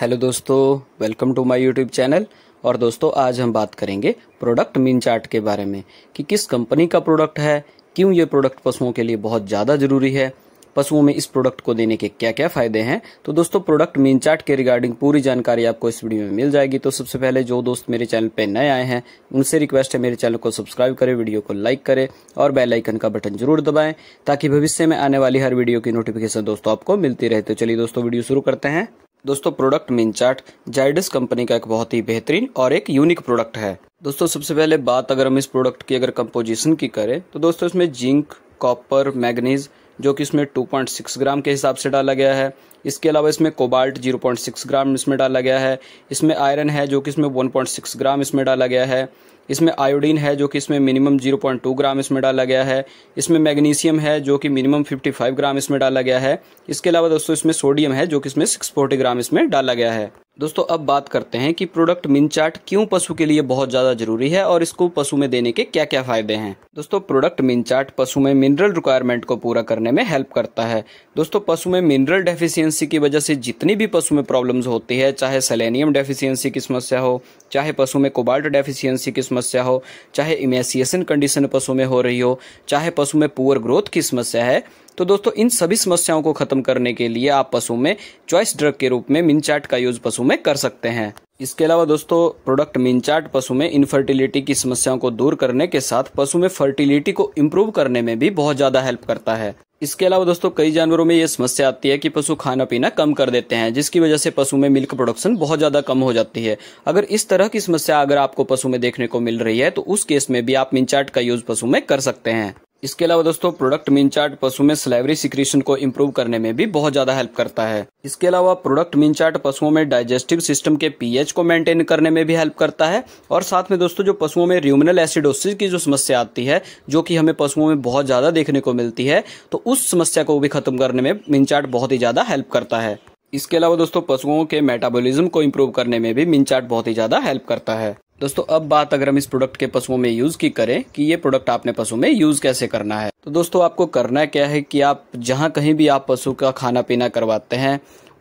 hello दोस्तों welcome to my YouTube channel और दोस्तों आज हम बात करेंगे प्रोडक्ट मीन चार्ट के बारे में कि किस कंपनी का प्रोडक्ट है क्यों ये प्रोडक्ट पशुओं के लिए बहुत ज़्यादा ज़रूरी है पशुओं में इस प्रोडक्ट को देने के क्या क्या फायदे हैं तो दोस्तों प्रोडक्ट मीन चार्ट के रिगार्डिंग पूरी जानकारी आपको इस वीडियो में मिल जाएगी तो सबसे पहले जो दोस्त मेरे चैनल पर नए आए हैं उनसे रिक्वेस्ट है मेरे चैनल को सब्सक्राइब करें वीडियो को लाइक करें और बेल आइकन का बटन जरूर दबाएं ताकि भविष्य में आने वाली हर वीडियो की नोटिफिकेशन दोस्तों आपको मिलती रहे तो चलिए दोस्तों वीडियो शुरू करते हैं दोस्तों प्रोडक्ट मिन चार्ट जाइडस कंपनी का एक बहुत ही बेहतरीन और एक यूनिक प्रोडक्ट है दोस्तों सबसे पहले बात अगर हम इस प्रोडक्ट की अगर कंपोजिशन की करें तो दोस्तों इसमें जिंक कॉपर मैग्नीज जो कि इसमें 2.6 ग्राम के हिसाब से डाला गया है इसके अलावा इसमें कोबाल्ट 0.6 ग्राम इसमें डाला गया है इसमें आयरन है जो कि इसमें 1.6 ग्राम इसमें डाला गया है इसमें आयोडीन है जो कि इसमें मिनिमम 0.2 ग्राम इसमें डाला गया है इसमें मैग्नीशियम है जो कि मिनिमम 55 ग्राम इसमें डाला गया है इसके अलावा दोस्तों इसमें सोडियम है जो कि इसमें सिक्स ग्राम इसमें डाला गया है दोस्तों अब बात करते हैं कि प्रोडक्ट मिनचार्ट क्यों पशु के लिए बहुत ज़्यादा जरूरी है और इसको पशु में देने के क्या क्या फायदे हैं दोस्तों प्रोडक्ट मिनचार्ट पशु में मिनरल रिक्वायरमेंट को पूरा करने में हेल्प करता है दोस्तों पशु में मिनरल डेफिशिएंसी की वजह से जितनी भी पशु में प्रॉब्लम्स होती है चाहे सेलेनियम डेफिशियंसी की समस्या हो चाहे पशु में कोबाल्ट डेफिशियंसी की समस्या हो चाहे इमेसिएशन कंडीशन पशु में हो रही हो चाहे पशु में पुअर ग्रोथ की समस्या है तो दोस्तों इन सभी समस्याओं को खत्म करने के लिए आप पशु में चॉइस ड्रग के रूप में मिनचाट का यूज पशु में कर सकते हैं इसके अलावा दोस्तों प्रोडक्ट मिनचाट पशु में इनफर्टिलिटी की समस्याओं को दूर करने के साथ पशु में फर्टिलिटी को इम्प्रूव करने में भी बहुत ज्यादा हेल्प करता है इसके अलावा दोस्तों कई जानवरों में ये समस्या आती है कि पशु खाना पीना कम कर देते हैं जिसकी वजह से पशु में मिल्क प्रोडक्शन बहुत ज़्यादा कम हो जाती है अगर इस तरह की समस्या अगर आपको पशु में देखने को मिल रही है तो उस केस में भी आप मिनचाट का यूज पशु में कर सकते हैं इसके अलावा दोस्तों प्रोडक्ट मिन चार्ट पशु में स्लेवरी सिक्रेशन को इम्प्रूव करने में भी बहुत ज्यादा हेल्प करता है इसके अलावा प्रोडक्ट मिन चार्ट पशुओं में डाइजेस्टिव सिस्टम के पीएच को मेंटेन करने में भी हेल्प करता है और साथ में दोस्तों जो पशुओं में र्यूमिनल एसिडोसिस की जो समस्या आती है जो कि हमें पशुओं में बहुत ज्यादा देखने को मिलती है तो उस समस्या को भी खत्म करने में मिन चार्ट बहुत ही ज्यादा हेल्प करता है इसके अलावा दोस्तों पशुओं के मेटाबोलिज्म को इम्प्रूव करने में भी मिनचार्ट बहुत ही ज़्यादा हेल्प करता है दोस्तों अब बात अगर हम इस प्रोडक्ट के पशुओं में यूज की करें कि ये प्रोडक्ट आपने पशु में यूज कैसे करना है तो दोस्तों आपको करना क्या है कि आप जहाँ कहीं भी आप पशु का खाना पीना करवाते हैं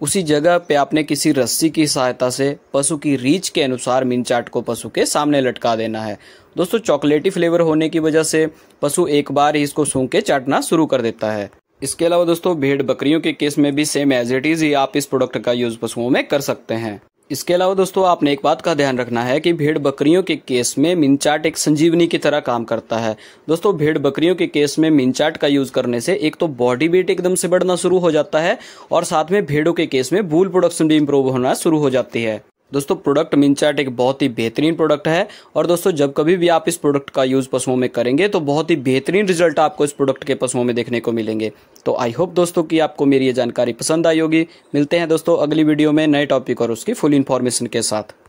उसी जगह पे आपने किसी रस्सी की सहायता से पशु की रीच के अनुसार मीन चाट को पशु के सामने लटका देना है दोस्तों चॉकलेटी फ्लेवर होने की वजह से पशु एक बार ही इसको सूंघ के चाटना शुरू कर देता है इसके अलावा दोस्तों भेड़ बकरियों के केस में भी सेम एज इट इज ही आप इस प्रोडक्ट का यूज पशुओं में कर सकते हैं इसके अलावा दोस्तों आपने एक बात का ध्यान रखना है कि भेड़ बकरियों के केस में मिनचाट एक संजीवनी की तरह काम करता है दोस्तों भेड़ बकरियों के केस में मिनचाट का यूज करने से एक तो बॉडी वेट एकदम से बढ़ना शुरू हो जाता है और साथ में भेड़ों के केस में बूल प्रोडक्शन भी इंप्रूव होना शुरू हो जाती है दोस्तों प्रोडक्ट मिनचार्ट एक बहुत ही बेहतरीन प्रोडक्ट है और दोस्तों जब कभी भी आप इस प्रोडक्ट का यूज़ पशुओं में करेंगे तो बहुत ही बेहतरीन रिजल्ट आपको इस प्रोडक्ट के पशुओं में देखने को मिलेंगे तो आई होप दोस्तों कि आपको मेरी ये जानकारी पसंद आई होगी मिलते हैं दोस्तों अगली वीडियो में नए टॉपिक और उसकी फुल इन्फॉर्मेशन के साथ